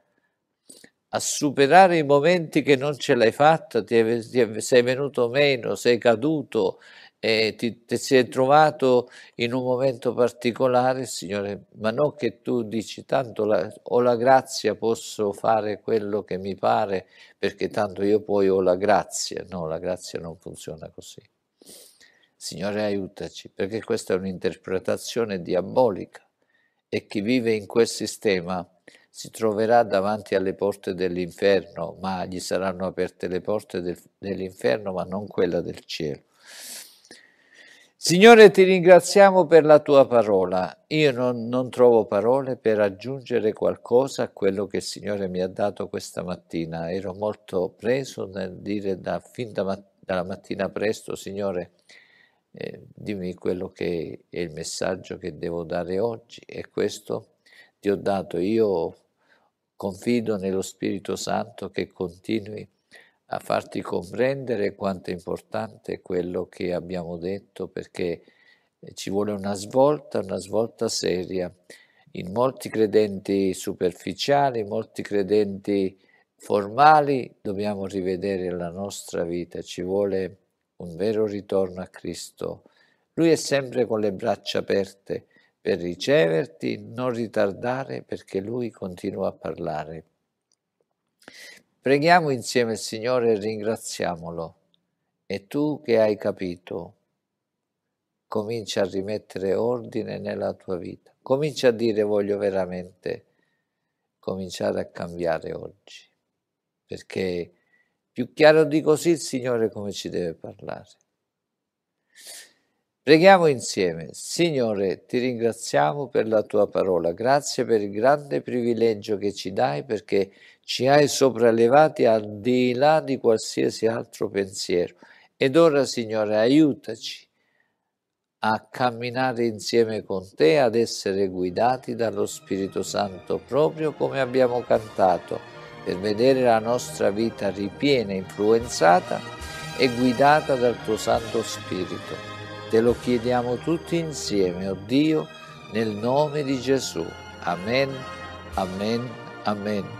Speaker 1: a superare i momenti che non ce l'hai fatta, ti è, ti è, sei venuto meno, sei caduto, e ti, ti sei trovato in un momento particolare, Signore, ma non che tu dici tanto la, ho la grazia, posso fare quello che mi pare, perché tanto io poi ho la grazia. No, la grazia non funziona così. Signore, aiutaci, perché questa è un'interpretazione diabolica e chi vive in quel sistema si troverà davanti alle porte dell'inferno, ma gli saranno aperte le porte del, dell'inferno, ma non quella del cielo. Signore, ti ringraziamo per la tua parola. Io non, non, trovo parole per aggiungere qualcosa a quello che il Signore mi ha dato questa mattina. Ero molto preso nel dire da, fin da, dalla mattina presto, Signore, eh, dimmi quello che è il messaggio che devo dare oggi. E questo ti ho dato. Io confido nello Spirito Santo che continui a a farti comprendere quanto è importante quello che abbiamo detto perché eh, ci vuole una svolta, una svolta seria. In molti credenti superficiali, in molti credenti formali dobbiamo rivedere la nostra vita, ci vuole un vero ritorno a Cristo. Lui è sempre con le braccia aperte per riceverti, non ritardare perché lui continua a parlare. Preghiamo insieme il Signore e ringraziamolo. E tu che hai capito, comincia a rimettere ordine nella tua vita. Comincia a dire voglio veramente cominciare a cambiare oggi. Perché più chiaro di così il Signore come ci deve parlare. Preghiamo insieme. Signore, ti ringraziamo per la tua parola. Grazie per il grande privilegio che ci dai perché ci hai sopraelevati al di là di qualsiasi altro pensiero. Ed ora, Signore, aiutaci a camminare insieme con te, ad essere guidati dallo Spirito Santo, proprio come abbiamo cantato, per vedere la nostra vita ripiena, influenzata e guidata dal tuo Santo Spirito. Te lo chiediamo tutti insieme, oh Dio, nel nome di Gesù. Amen, amen, amen.